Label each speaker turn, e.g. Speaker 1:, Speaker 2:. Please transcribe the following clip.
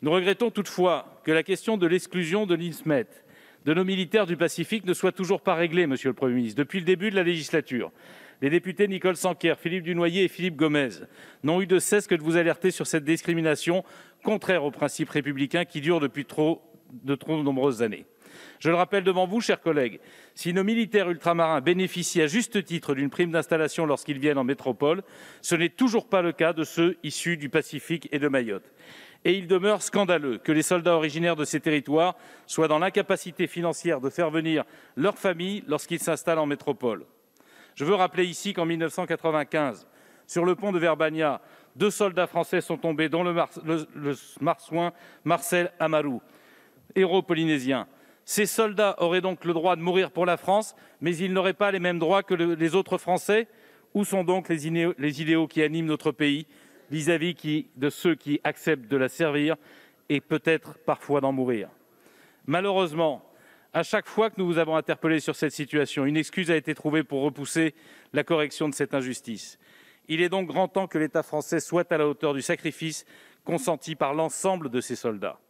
Speaker 1: Nous regrettons toutefois que la question de l'exclusion de l'INSMET de nos militaires du Pacifique ne soit toujours pas réglée, monsieur le Premier ministre. Depuis le début de la législature, les députés Nicole Sanquer, Philippe Dunoyer et Philippe Gomez n'ont eu de cesse que de vous alerter sur cette discrimination contraire aux principes républicains qui dure depuis trop, de trop nombreuses années. Je le rappelle devant vous, chers collègues, si nos militaires ultramarins bénéficient à juste titre d'une prime d'installation lorsqu'ils viennent en métropole, ce n'est toujours pas le cas de ceux issus du Pacifique et de Mayotte. Et il demeure scandaleux que les soldats originaires de ces territoires soient dans l'incapacité financière de faire venir leurs famille lorsqu'ils s'installent en métropole. Je veux rappeler ici qu'en 1995, sur le pont de Verbania, deux soldats français sont tombés, dont le, marsouin Marcel Amarou, héros polynésien. Ces soldats auraient donc le droit de mourir pour la France, mais ils n'auraient pas les mêmes droits que les autres Français. Où sont donc les idéaux qui animent notre pays vis-à-vis de ceux qui acceptent de la servir et peut-être parfois d'en mourir Malheureusement, à chaque fois que nous vous avons interpellé sur cette situation, une excuse a été trouvée pour repousser la correction de cette injustice. Il est donc grand temps que l'État français soit à la hauteur du sacrifice consenti par l'ensemble de ses soldats.